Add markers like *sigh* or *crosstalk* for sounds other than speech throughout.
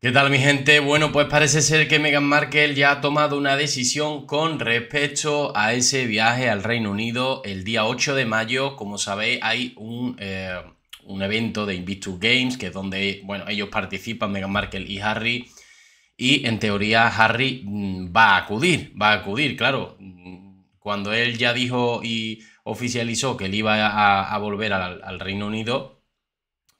¿Qué tal mi gente? Bueno, pues parece ser que Meghan Markle ya ha tomado una decisión con respecto a ese viaje al Reino Unido el día 8 de mayo. Como sabéis, hay un, eh, evento de Invictus Games, que es donde bueno, ellos participan, Meghan Markle y Harry. Y en teoría Harry mm, va a acudir, va a acudir, claro. Cuando él ya dijo y oficializó que él iba a, volver al Reino Unido,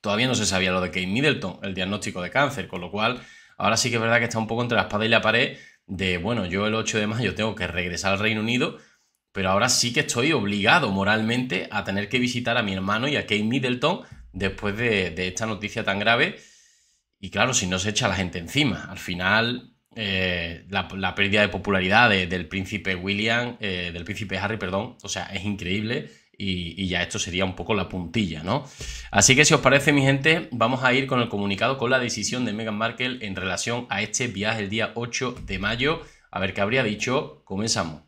todavía no se sabía lo de Kate Middleton, el diagnóstico de cáncer, con lo cual ahora sí que es verdad que está un poco entre la espada y la pared de, bueno, yo el 8 de mayo tengo que regresar al Reino Unido, pero ahora sí que estoy obligado moralmente a tener que visitar a mi hermano y a Kate Middleton después de, esta noticia tan grave. Y claro, si no se echa la gente encima, al final eh, la, pérdida de popularidad del príncipe William, eh, del príncipe Harry, perdón, o sea, es increíble y, ya esto sería un poco la puntilla, ¿no? Así que si os parece, mi gente, vamos a ir con el comunicado con la decisión de Meghan Markle en relación a este viaje el día 8 de mayo. A ver qué habría dicho. Comenzamos.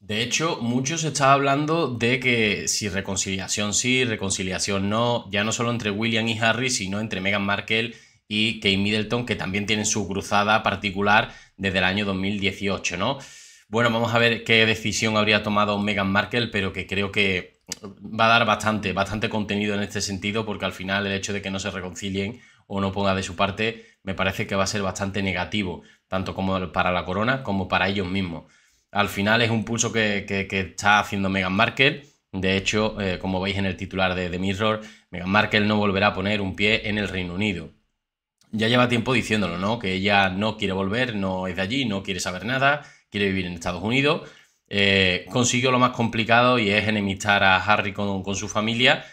De hecho, mucho se está hablando de que si reconciliación sí, reconciliación no, ya no solo entre William y Harry, sino entre Meghan Markle y Kate Middleton, que también tienen su cruzada particular desde el año 2018, ¿no? Bueno, vamos a ver qué decisión habría tomado Meghan Markle, pero que creo que va a dar bastante, bastante contenido en este sentido, porque al final el hecho de que no se reconcilien o no ponga de su parte, me parece que va a ser bastante negativo, tanto como para la corona como para ellos mismos. Al final es un pulso que, está haciendo Meghan Markle. De hecho, eh, como veis en el titular de The Mirror, Meghan Markle no volverá a poner un pie en el Reino Unido ya lleva tiempo diciéndolo, ¿no? Que ella no quiere volver, no es de allí, no quiere saber nada, quiere vivir en Estados Unidos. Eh, consiguió lo más complicado y es enemistar a Harry con, su familia.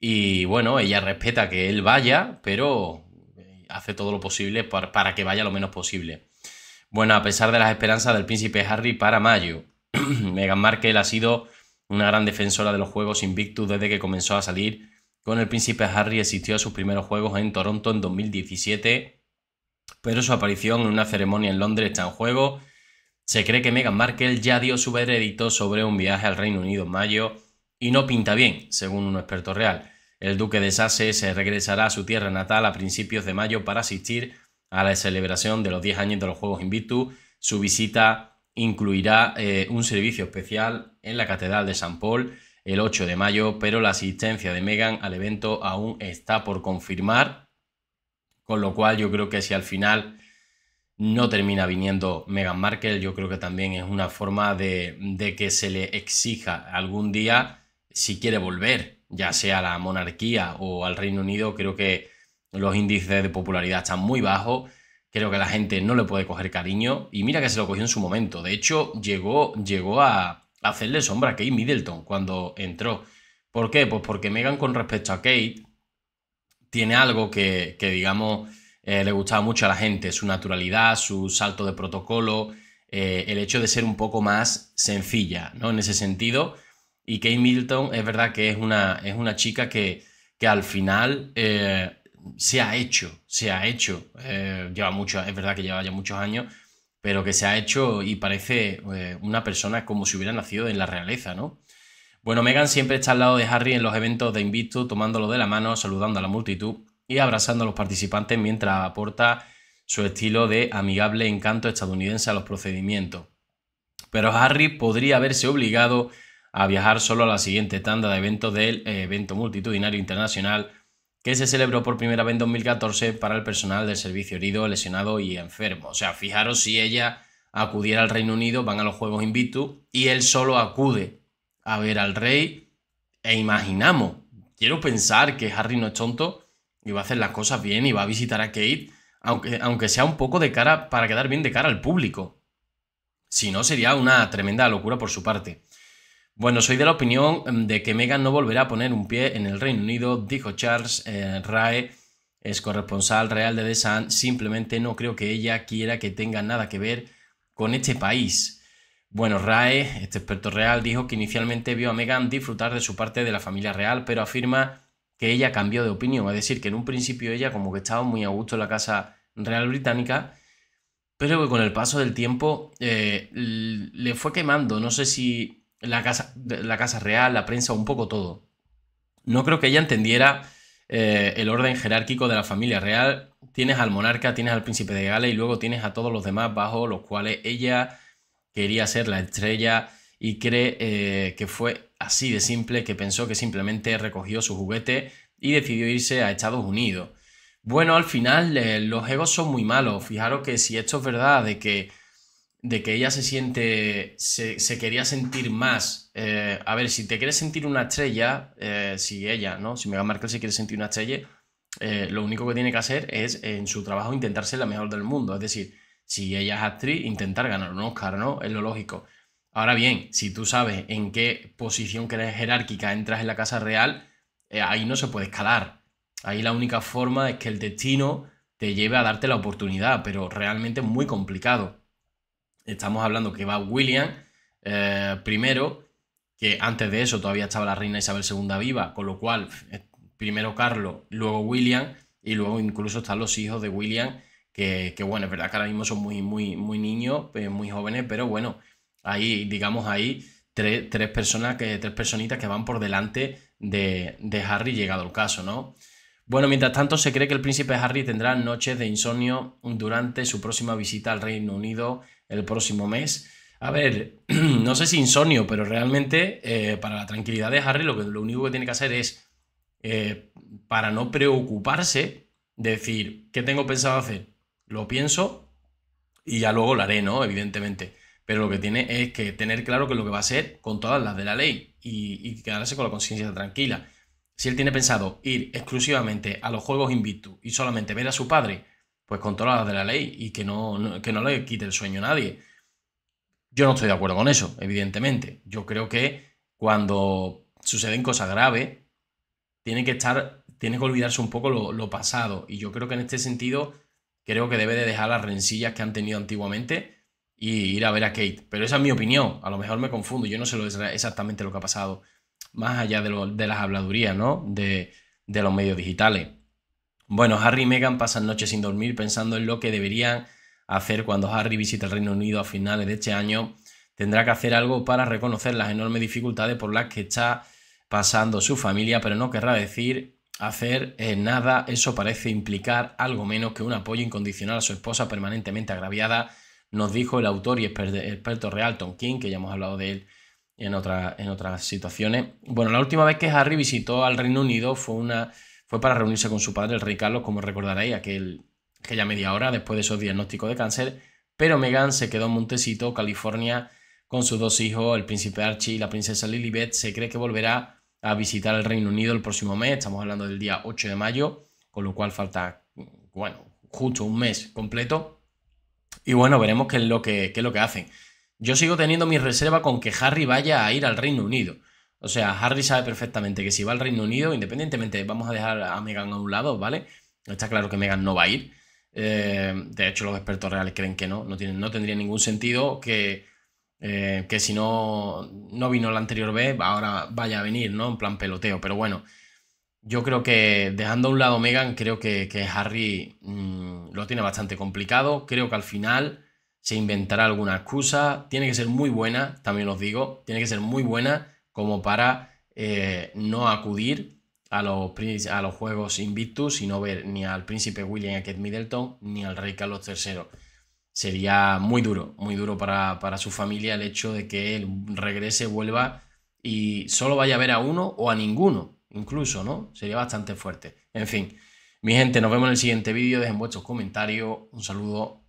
Y bueno, ella respeta que él vaya, pero eh, hace todo lo posible para, que vaya lo menos posible. Bueno, a pesar de las esperanzas del príncipe Harry para mayo, *clears throat* Meghan Markle ha sido una gran defensora de los Juegos Invictus desde que comenzó a salir con el príncipe Harry asistió a sus primeros juegos en Toronto en 2017, pero su aparición en una ceremonia en Londres está en juego. Se cree que Meghan Markle ya dio su veredicto sobre un viaje al Reino Unido en mayo y no pinta bien, según un experto real. El duque de Sussex se regresará a su tierra natal a principios de mayo para asistir a la celebración de los 10 años de los Juegos Invictus. Su visita incluirá eh, un servicio especial en la Catedral de San Paul el 8 de mayo, pero la asistencia de Megan al evento aún está por confirmar, con lo cual yo creo que si al final no termina viniendo Meghan Markle, yo creo que también es una forma de, que se le exija algún día si quiere volver, ya sea a la monarquía o al Reino Unido, creo que los índices de popularidad están muy bajos creo que la gente no le puede coger cariño y mira que se lo cogió en su momento. De hecho, llegó, llegó a, hacerle sombra a Kate Middleton cuando entró. ¿Por qué? Pues porque Megan con respecto a Kate tiene algo que, que digamos, eh, le gustaba mucho a la gente, su naturalidad, su salto de protocolo, eh, el hecho de ser un poco más sencilla, ¿no? En ese sentido. Y Kate Middleton es verdad que es una, es una chica que, que al final eh, se ha hecho, se ha hecho. lleva mucho, es verdad que lleva ya muchos años, pero que se ha hecho y parece eh, una persona como si hubiera nacido en la realeza, ¿no? Bueno, Megan siempre está al lado de Harry en los eventos de Invictus, tomándolo de la mano, saludando a la multitud y abrazando a los participantes mientras aporta su estilo de amigable encanto estadounidense a los procedimientos. Pero Harry podría haberse obligado a viajar solo a la siguiente tanda de eventos del eh, evento multitudinario internacional que se celebró por primera vez en 2014 para el personal del servicio herido, lesionado y enfermo. O sea, fijaros si ella acudiera al Reino Unido, van a los Juegos Invictus y él solo acude a ver al rey e imaginamos, quiero pensar que Harry no es tonto y va a hacer las cosas bien y va a visitar a Kate, aunque, aunque sea un poco de cara para quedar bien de cara al público. Si no, sería una tremenda locura por su parte. Bueno, soy de la opinión em, de que Meghan no volverá a poner un pie en el Reino Unido, dijo Charles eh, Rae, es corresponsal real de The Sun. Simplemente no creo que ella quiera que tenga nada que ver con este país. Bueno, Rae, este experto real, dijo que inicialmente vio a Meghan disfrutar de su parte de la familia real, pero afirma que ella cambió de opinión. Es decir, que en un principio ella como que estaba muy a gusto en la casa real británica, pero que con el paso del tiempo eh, le fue quemando. No sé si la casa, la casa real, la prensa, un poco todo. No creo que ella entendiera eh, el orden jerárquico de la familia real. Tienes al monarca, tienes al príncipe de Gales y luego tienes a todos los demás bajo los cuales ella quería ser la estrella y cree eh, que fue así de simple que pensó que simplemente recogió su juguete y decidió irse a Estados Unidos. Bueno, al final eh, los egos son muy malos. Fijaros que si esto es verdad de que de que ella se siente, se, quería sentir más. Eh, a ver, si te quieres sentir una estrella, eh, si ella, ¿no? Si megan Markle se quiere sentir una estrella, eh, lo único que tiene que hacer es en su trabajo intentarse la mejor del mundo. Es decir, si ella es actriz, intentar ganar un Oscar, ¿no? Es lo lógico. Ahora bien, si tú sabes en qué posición que eres jerárquica entras en la casa real, ahí no se puede escalar. Ahí la única forma es que el destino te lleve a darte la oportunidad, pero realmente es muy complicado. Estamos hablando que va William eh, primero, que antes de eso todavía estaba la reina Isabel II viva, con lo cual eh, primero Carlos, luego William y luego incluso están los hijos de William, que, bueno, es verdad que ahora mismo son muy, muy, muy niños, eh, muy jóvenes, pero bueno, ahí, digamos, ahí tres, personas, que, tres personitas que van por delante de, de Harry llegado el caso, ¿no? Bueno, mientras tanto se cree que el príncipe Harry tendrá noches de insomnio durante su próxima visita al Reino Unido el próximo mes. A ver, *clears throat* no sé si insomnio, pero realmente eh, para la tranquilidad de Harry lo, que, lo único que tiene que hacer es, eh, para no preocuparse, decir, ¿qué tengo pensado hacer? Lo pienso y ya luego lo haré, ¿no? Evidentemente. Pero lo que tiene es que tener claro que lo que va a hacer con todas las de la ley y, quedarse con la conciencia tranquila. Si él tiene pensado ir exclusivamente a los Juegos Invictus y solamente ver a su padre, pues controladas de la ley y que no, le quite el sueño a nadie. Yo no estoy de acuerdo con eso, evidentemente. Yo creo que cuando suceden cosas graves, tiene que estar, tiene que olvidarse un poco lo, pasado. Y yo creo que en este sentido, creo que debe de dejar las rencillas que han tenido antiguamente y ir a ver a Kate. Pero esa es mi opinión. A lo mejor me confundo. Yo no sé lo exactamente lo que ha pasado. Más allá de, las habladurías, ¿no? de los medios digitales. Bueno, Harry y Meghan pasan noches sin dormir pensando en lo que deberían hacer cuando Harry visite el Reino Unido a finales de este año. Tendrá que hacer algo para reconocer las enormes dificultades por las que está pasando su familia, pero no querrá decir hacer eh, nada. Eso parece implicar algo menos que un apoyo incondicional a su esposa permanentemente agraviada, nos dijo el autor y experto real Tom King, que ya hemos hablado de él en, en otras situaciones. Bueno, la última vez que Harry visitó al Reino Unido fue una fue para reunirse con su padre, el rey Carlos, como recordaréis, aquella media hora después de esos diagnóstico de cáncer, pero Meghan se quedó en Montecito, California, con sus dos hijos, el príncipe Archie y la princesa Lilibet. Se cree que volverá a visitar el Reino Unido el próximo mes, estamos hablando del día 8 de mayo, con lo cual falta, bueno, justo un mes completo. Y bueno, veremos qué es lo que, qué es lo que hacen. Yo sigo teniendo mi reserva con que Harry vaya a ir al Reino Unido. O sea, Harry sabe perfectamente que si va al Reino Unido, independientemente, vamos a dejar a Meghan a un lado, ¿vale? Está claro que Meghan no va a ir. Eh, de hecho, los expertos reales creen que no. No, no tendría ningún sentido que, eh, que si no, no vino la anterior vez, ahora vaya a venir, ¿no? En plan peloteo. Pero bueno, yo creo que dejando a un lado Megan, creo que, Harry mm, lo tiene bastante complicado. Creo que al final se inventará alguna excusa. Tiene que ser muy buena, también os digo. Tiene que ser muy buena como para eh, no acudir a los, a los juegos invictus y no ver ni al príncipe William y a Kate Middleton ni al rey Carlos III. Sería muy duro, muy duro para, para su familia el hecho de que él regrese, vuelva y solo vaya a ver a uno o a ninguno, incluso, ¿no? Sería bastante fuerte. En fin, mi gente, nos vemos en el siguiente vídeo. Dejen vuestros comentarios. Un saludo.